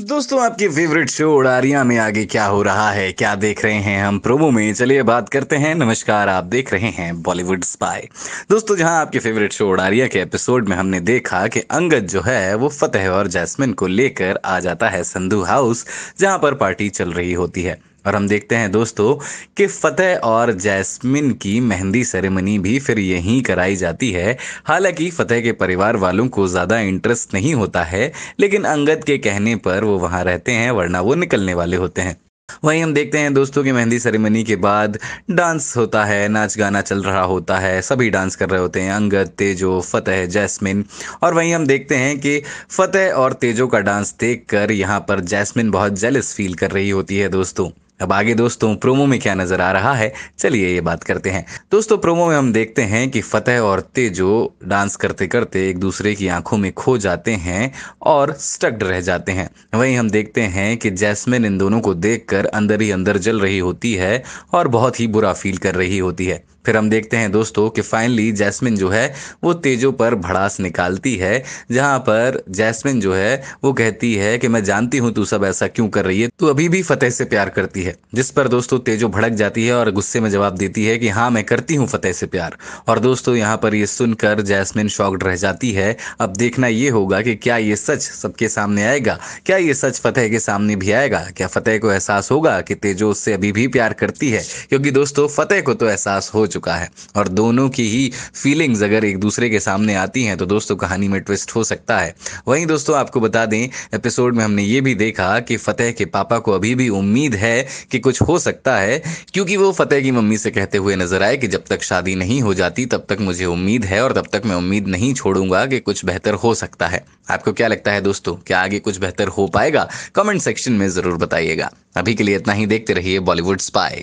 दोस्तों आपके favourite show उड़ारिया में आगे क्या हो रहा है क्या देख रहे हैं हम प्रोमो में चलिए बात करते हैं नमस्कार आप देख रहे हैं बॉलीवुड स्पाई दोस्तों जहां आपके फेवरेट शो उड़ारिया के एपिसोड में हमने देखा कि अंगद जो है वो फतेह और जैस्मिन को लेकर आ जाता है संधू हाउस जहां पर पार्टी चल रही होती है और हम देखते हैं दोस्तों कि फतेह और जैस्मिन की मेहंदी सेरेमनी भी फिर यहीं कराई जाती है हालांकि फतेह के परिवार वालों को ज़्यादा इंटरेस्ट नहीं होता है लेकिन अंगद के कहने पर वो वहाँ रहते हैं वरना वो निकलने वाले होते हैं वहीं हम देखते हैं दोस्तों की मेहंदी सेरेमनी के बाद डांस होता है नाच गाना चल रहा होता है सभी डांस कर रहे होते हैं अंगद तेजो फतेह जैस्मिन और वहीं हम देखते हैं कि फतेह और तेजो का डांस देखकर यहाँ पर जैस्मिन बहुत जेलस फील कर रही होती है दोस्तों अब आगे दोस्तों प्रोमो में क्या नजर आ रहा है चलिए ये बात करते हैं दोस्तों प्रोमो में हम देखते हैं कि फतेह और तेजो डांस करते करते एक दूसरे की आंखों में खो जाते हैं और स्टक्ड रह जाते हैं वहीं हम देखते हैं कि जैस्मिन इन दोनों को देख अंदर ही अंदर जल रही होती है और बहुत ही बुरा फील कर रही होती है फिर हम देखते हैं दोस्तों कि फाइनली जैस्मिन जो है वो तेजो पर भड़ास निकालती है जहां पर जैस्मिन जो है वो कहती है कि मैं जानती हूं तू सब ऐसा क्यों कर रही है तू अभी भी फतेह से प्यार करती है है जिस पर दोस्तों तेजो भड़क जाती है और गुस्से में जवाब देती है कि हाँ मैं करती हूँ फतेह से प्यार और दोस्तों यहाँ पर ये सुनकर जैस्मिन शॉक्ड रह जाती है अब देखना ये होगा कि क्या ये सच सबके सामने आएगा क्या ये सच फतेह के सामने भी आएगा क्या फतेह को एहसास होगा कि तेजो उससे अभी भी प्यार करती है क्योंकि दोस्तों फतेह को तो एहसास हो चुका है और दोनों की ही फीलिंग्स अगर एक दूसरे के सामने आती हैं तो दोस्तों कहानी में ट्विस्ट हो सकता है वहीं दोस्तों आपको बता दें एपिसोड में हमने ये भी देखा कि फतेह के पापा को अभी भी उम्मीद है कि कुछ हो सकता है क्योंकि वो फतेह की मम्मी से कहते हुए नजर आए कि जब तक शादी नहीं हो जाती तब तक मुझे उम्मीद है और तब तक मैं उम्मीद नहीं छोड़ूंगा कि कुछ बेहतर हो सकता है आपको क्या लगता है दोस्तों क्या आगे कुछ बेहतर हो पाएगा कमेंट सेक्शन में ज़रूर बताइएगा अभी के लिए इतना ही देखते रहिए बॉलीवुड स्पाई